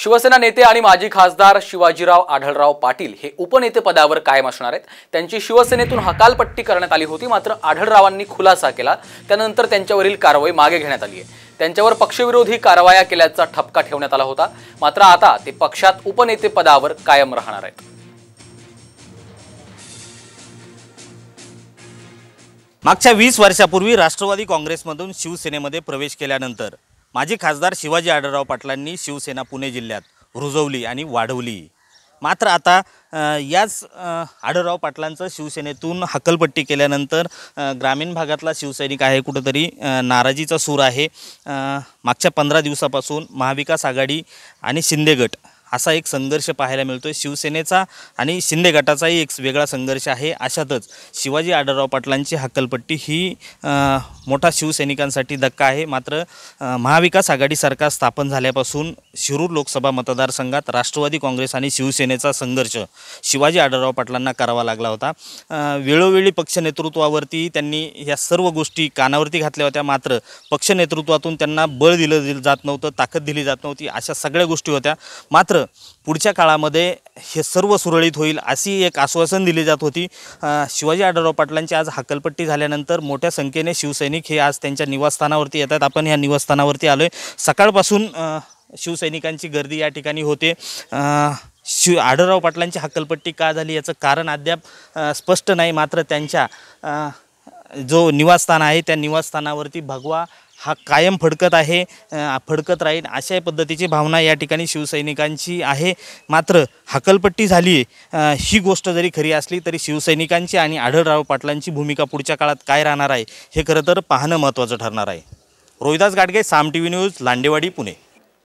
शिवसेना नेते आणि माजी खासदार शिवाजीराव आढळराव पाटील हे उपनेतेपदावर कायम असणार आहेत त्यांची शिवसेनेतून हकालपट्टी करण्यात आली होती मात्र आढळरावांनी खुलासा केला त्यानंतर त्यांच्यावरील कारवाई मागे घेण्यात आली आहे त्यांच्यावर पक्षविरोधी कारवाया केल्याचा ठपका ठेवण्यात आला होता मात्र आता ते पक्षात उपनेतेपदावर कायम राहणार आहेत मागच्या वीस वर्षापूर्वी राष्ट्रवादी काँग्रेसमधून शिवसेनेमध्ये प्रवेश केल्यानंतर माजी खासदार शिवाजी आढळराव पाटलांनी शिवसेना पुणे जिल्ह्यात रुजवली आणि वाढवली मात्र आता याच आढळराव पाटलांचं शिवसेनेतून हकलपट्टी केल्यानंतर ग्रामीण भागातला शिवसैनिक आहे कुठंतरी नाराजीचा सूर आहे मागच्या पंधरा दिवसापासून महाविकास आघाडी आणि शिंदे असा एक संघर्ष पाहायला मिळतो आहे शिवसेनेचा आणि शिंदे गटाचाही एक वेगळा संघर्ष आहे अशातच शिवाजी आढळराव पाटलांची हक्कलपट्टी ही मोठा शिवसैनिकांसाठी धक्का आहे मात्र महाविकास आघाडी सरकार स्थापन झाल्यापासून शिरूर लोकसभा मतदारसंघात राष्ट्रवादी काँग्रेस आणि शिवसेनेचा संघर्ष शिवाजी आढळराव पाटलांना करावा लागला होता वेळोवेळी पक्ष नेतृत्वावरती त्यांनी ह्या सर्व गोष्टी कानावरती घातल्या होत्या मात्र पक्ष नेतृत्वातून त्यांना बळ दिलं जात नव्हतं ताकद दिली जात नव्हती अशा सगळ्या गोष्टी होत्या मात्र पुढच्या काळामध्ये हे सर्व सुरळीत होईल अशी एक आश्वासन दिली जात होती शिवाजी आढळराव पाटलांची आज हाकलपट्टी झाल्यानंतर मोठ्या संख्येने शिवसैनिक हे आज त्यांच्या निवासस्थानावरती येतात आपण ह्या निवासस्थानावरती आलो आहे सकाळपासून शिवसैनिकांची गर्दी या ठिकाणी होते शिव आढळराव पाटलांची हक्कलपट्टी का झाली याचं कारण अद्याप स्पष्ट नाही मात्र त्यांच्या जो निवासस्थान आहे त्या निवासस्थानावरती भगवा हा कायम फडकत आहे फडकत राहील अशा पद्धतीची भावना या ठिकाणी शिवसैनिकांची आहे मात्र हकलपट्टी झाली ही गोष्ट जरी खरी असली तरी शिवसैनिकांची आणि आढळराव पाटलांची भूमिका पुढच्या काळात काय राहणार आहे हे खरं तर पाहणं महत्त्वाचं ठरणार आहे Rohidas Gadge Saam T V news Landewadi Pune